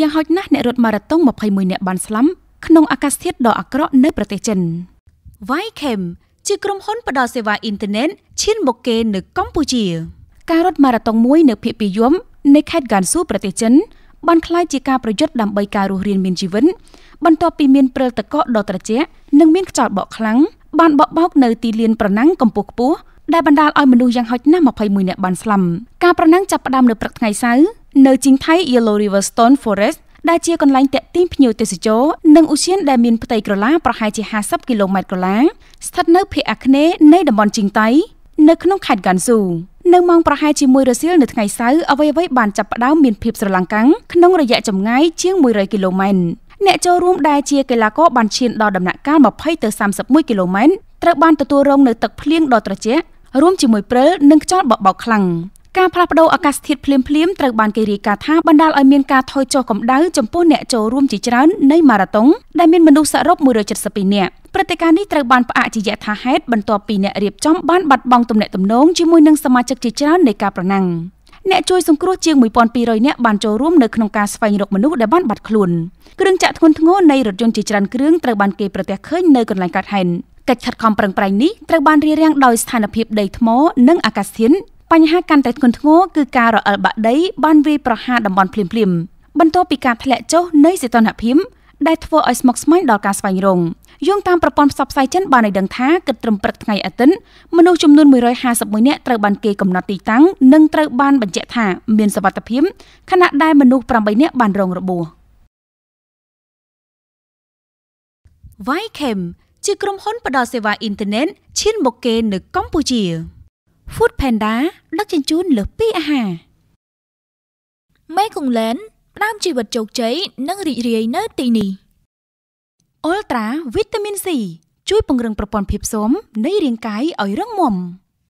យ៉ាងហោចណាស់អ្នករត់ម៉ារ៉ាតុង21នាក់បានស្លាប់ក្នុងអាកាសធាតុដ៏អាក្រក់នៅប្រទេសចិន Ycam ជាក្រុមហ៊ុនផ្តល់សេវាអ៊ីនធឺណិតឈានមុខគេ នៅកម្ពុជាការរត់ម៉ារ៉ាតុងមួយនៅភូមិពីយមនៃខេត្តកានស៊ូប្រទេសចិនបានក្លាយជាការប្រយុទ្ធដើម្បីការរស់រានមានជីវិតបន្ទាប់ពីមានព្រិលទឹកកកដ៏ត្រជាក់និងមានខ្យល់បក់ខ្លាំងបានបក់បោកនៅទីលានប្រណាំងកម្ពស់ខ្ពស់ដែលបណ្ដាលឲ្យមនុស្សយ៉ាងហោចណាស់21នាក់បានស្លាប់ការប្រណាំងចាប់ផ្ដើមនៅព្រឹកថ្ងៃសៅរ៍នៅជីងថៃ Yellow River Stone Forest ដែលជាកន្លែងតាក់ទាញភ្ញៀវទេសចរនិងឧស្សាហ៍ដែលមានផ្ទៃក្រឡាប្រហែលជា50គីឡូម៉ែត្រក្រឡាស្ថិតនៅភាគអាគ្នេយ៍នៃតំបន់ជីងតៃនៅក្នុងខេត្តកានស៊ូនៅម៉ោងប្រហែលជា1រសៀលនៅថ្ងៃសៅរ៍អ្វីៗបានចាប់ផ្ដើមមានភាពស្រឡះកាំងក្នុងរយៈចម្ងាយជាង100គីឡូម៉ែត្រអ្នកចូលរួមដែលជាកីឡាករបានឈានដល់ដំណាក់កាល20ទៅ31គីឡូម៉ែត្រត្រូវបានទទួលរងនៅទឹកភ្លៀងដ៏ត្រជាក់រួមជាមួយព្រិលនិងខ្យល់បក់បោកខ្លាំងការផ្លាស់ប្តូរអាកាសធាតុភ្លាមៗត្រូវបានគេរាយការណ៍ថាបណ្ដាលឲ្យមានការថយចុះកម្ដៅចំពោះអ្នកចូលរួមជាច្រើននៃម៉ារ៉ាតុងដែលមានមនុស្សសរុប172នាក់ព្រឹត្តិការណ៍នេះត្រូវបានផ្អាកជាយថាហេតុបន្ទាប់ពីអ្នករៀបចំបានបាត់បង់ទំនាក់ទំនងជាមួយនឹងសមាជិកជាច្រើននៃការប្រណាំងអ្នកជួយសង្គ្រោះជាង1200នាក់បានចូលរួមនៅក្នុងការស្វែងរកមនុស្សដែលបានបាត់ខ្លួនគ្រឿងចាក់ធ្ងន់ធ្ងរនៃរថយន្តជាច្រើនគ្រឿងត្រូវបានគេប្រទះឃើញនៅកន្លែងកើតហេតុកិច្ចខិតខំប្រឹងប្រែងនេះត្រូវបានរារាំងដោយស្ថានភាពដីថ្ម និងអាកាសធាតុបញ្ហាកាន់តែធ្ងន់ធ្ងរគឺការរអិលបាក់ដីបានវាយប្រហារតំបន់ភ្លាមៗបន្ទាប់ពីការធ្លាក់ចុះនៃសីតុណ្ហភាពដែលធ្វើឲ្យស្មុគស្មាញដល់ការស្វែងរងយោងតាមប្រព័ន្ធផ្សព្វផ្សាយចិនបានឲ្យដឹងថាគិតត្រឹមព្រឹកថ្ងៃអាទិត្យមនុស្សចំនួន151នាក់ត្រូវបានគេកំណត់ទីតាំងនិងត្រូវបានបញ្ជាក់ថាមានសុវត្ថិភាពខណៈដែលមនុស្ស8នាក់បានរងរបួស Vychem ជាក្រុមហ៊ុនផ្តល់សេវាអ៊ីនធឺណិតឈានមុខគេនៅកម្ពុជា Food Panda ដឹកជញ្ជូនលើសពីអាហារ Mekong Land ផ្ដើមជីវិតជោគជ័យនិងរីករាយនៅទីនេះ Ultra Vitamin C ជួយពង្រឹងប្រព័ន្ធភាពស៊ាំនៃរាងកាយឲ្យរឹងមាំ